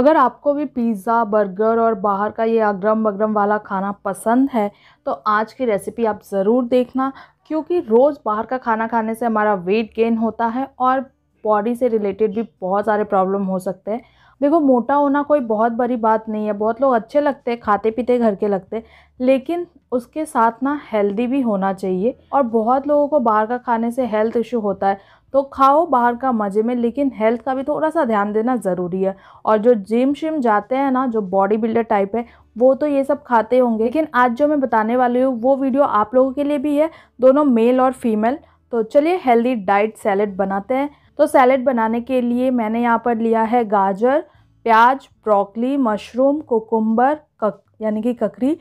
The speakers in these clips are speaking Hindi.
अगर आपको भी पिज़्ज़ा बर्गर और बाहर का ये अगरम बगरम वाला खाना पसंद है तो आज की रेसिपी आप ज़रूर देखना क्योंकि रोज़ बाहर का खाना खाने से हमारा वेट गेन होता है और बॉडी से रिलेटेड भी बहुत सारे प्रॉब्लम हो सकते हैं देखो मोटा होना कोई बहुत बड़ी बात नहीं है बहुत लोग अच्छे लगते हैं खाते पीते घर के लगते लेकिन उसके साथ ना हेल्दी भी होना चाहिए और बहुत लोगों को बाहर का खाने से हेल्थ इशू होता है तो खाओ बाहर का मज़े में लेकिन हेल्थ का भी थोड़ा सा ध्यान देना ज़रूरी है और जो जिम शिम जाते हैं ना जो बॉडी बिल्डर टाइप है वो तो ये सब खाते होंगे लेकिन आज जो मैं बताने वाली हूँ वो वीडियो आप लोगों के लिए भी है दोनों मेल और फीमेल तो चलिए हेल्दी डाइट सैलड बनाते हैं तो सैलेड बनाने के लिए मैंने यहाँ पर लिया है गाजर प्याज ब्रोकली मशरूम कोकुम्बर कक यानी कि ककड़ी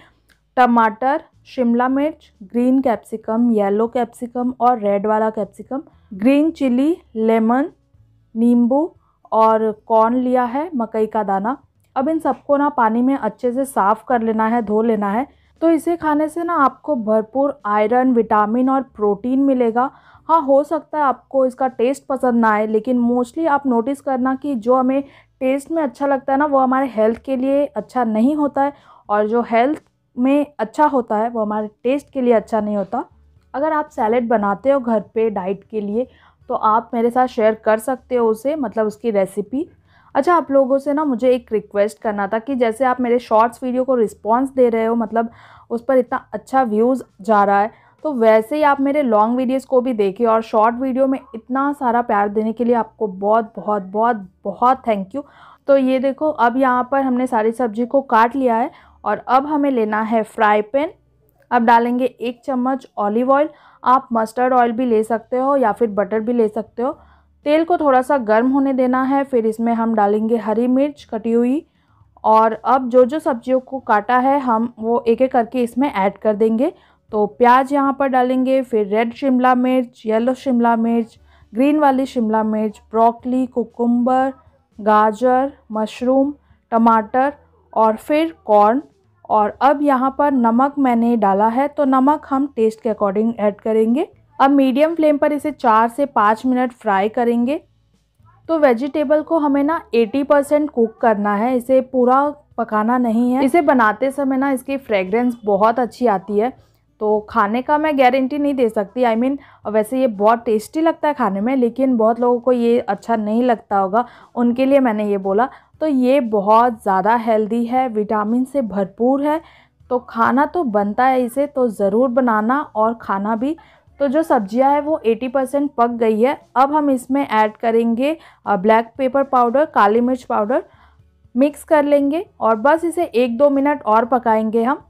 टमाटर शिमला मिर्च ग्रीन कैप्सिकम येलो कैप्सिकम और रेड वाला कैप्सिकम ग्रीन चिली लेमन नींबू और कॉर्न लिया है मकई का दाना अब इन सबको ना पानी में अच्छे से साफ़ कर लेना है धो लेना है तो इसे खाने से ना आपको भरपूर आयरन विटामिन और प्रोटीन मिलेगा हाँ हो सकता है आपको इसका टेस्ट पसंद ना आए लेकिन मोस्टली आप नोटिस करना कि जो हमें टेस्ट में अच्छा लगता है ना वो हमारे हेल्थ के लिए अच्छा नहीं होता है और जो हेल्थ में अच्छा होता है वो हमारे टेस्ट के लिए अच्छा नहीं होता अगर आप सैलेड बनाते हो घर पे डाइट के लिए तो आप मेरे साथ शेयर कर सकते हो उसे मतलब उसकी रेसिपी अच्छा आप लोगों से ना मुझे एक रिक्वेस्ट करना था कि जैसे आप मेरे शॉर्ट्स वीडियो को रिस्पॉन्स दे रहे हो मतलब उस पर इतना अच्छा व्यूज़ जा रहा है तो वैसे ही आप मेरे लॉन्ग वीडियोस को भी देखिए और शॉर्ट वीडियो में इतना सारा प्यार देने के लिए आपको बहुत बहुत बहुत बहुत थैंक यू तो ये देखो अब यहाँ पर हमने सारी सब्जी को काट लिया है और अब हमें लेना है फ्राई पैन अब डालेंगे एक चम्मच ऑलिव ऑयल आप मस्टर्ड ऑयल भी ले सकते हो या फिर बटर भी ले सकते हो तेल को थोड़ा सा गर्म होने देना है फिर इसमें हम डालेंगे हरी मिर्च कटी हुई और अब जो जो सब्जियों को काटा है हम वो एक एक करके इसमें ऐड कर देंगे तो प्याज यहाँ पर डालेंगे फिर रेड शिमला मिर्च येलो शिमला मिर्च ग्रीन वाली शिमला मिर्च ब्रोकली कोकुम्बर गाजर मशरूम टमाटर और फिर कॉर्न और अब यहाँ पर नमक मैंने डाला है तो नमक हम टेस्ट के अकॉर्डिंग ऐड करेंगे अब मीडियम फ्लेम पर इसे चार से पाँच मिनट फ्राई करेंगे तो वेजिटेबल को हमें ना 80 परसेंट कुक करना है इसे पूरा पकाना नहीं है इसे बनाते समय ना इसकी फ्रेगरेंस बहुत अच्छी आती है तो खाने का मैं गारंटी नहीं दे सकती आई I मीन mean, वैसे ये बहुत टेस्टी लगता है खाने में लेकिन बहुत लोगों को ये अच्छा नहीं लगता होगा उनके लिए मैंने ये बोला तो ये बहुत ज़्यादा हेल्दी है विटामिन से भरपूर है तो खाना तो बनता है इसे तो ज़रूर बनाना और खाना भी तो जो सब्जियां है वो 80 परसेंट पक गई है अब हम इसमें ऐड करेंगे ब्लैक पेपर पाउडर काली मिर्च पाउडर मिक्स कर लेंगे और बस इसे एक दो मिनट और पकाएंगे हम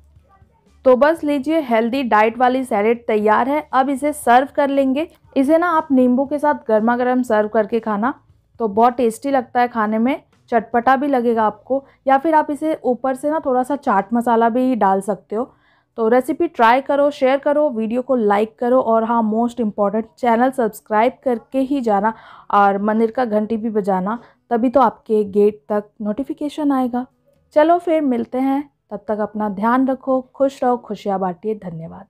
तो बस लीजिए हेल्दी डाइट वाली सैलेड तैयार है अब इसे सर्व कर लेंगे इसे ना आप नींबू के साथ गर्मा गर्म सर्व करके खाना तो बहुत टेस्टी लगता है खाने में चटपटा भी लगेगा आपको या फिर आप इसे ऊपर से ना थोड़ा सा चाट मसाला भी डाल सकते हो तो रेसिपी ट्राई करो शेयर करो वीडियो को लाइक करो और हाँ मोस्ट इम्पॉर्टेंट चैनल सब्सक्राइब करके ही जाना और मंदिर का घंटी भी बजाना तभी तो आपके गेट तक नोटिफिकेशन आएगा चलो फिर मिलते हैं तब तक अपना ध्यान रखो खुश रहो खुशियाँ बांटिए धन्यवाद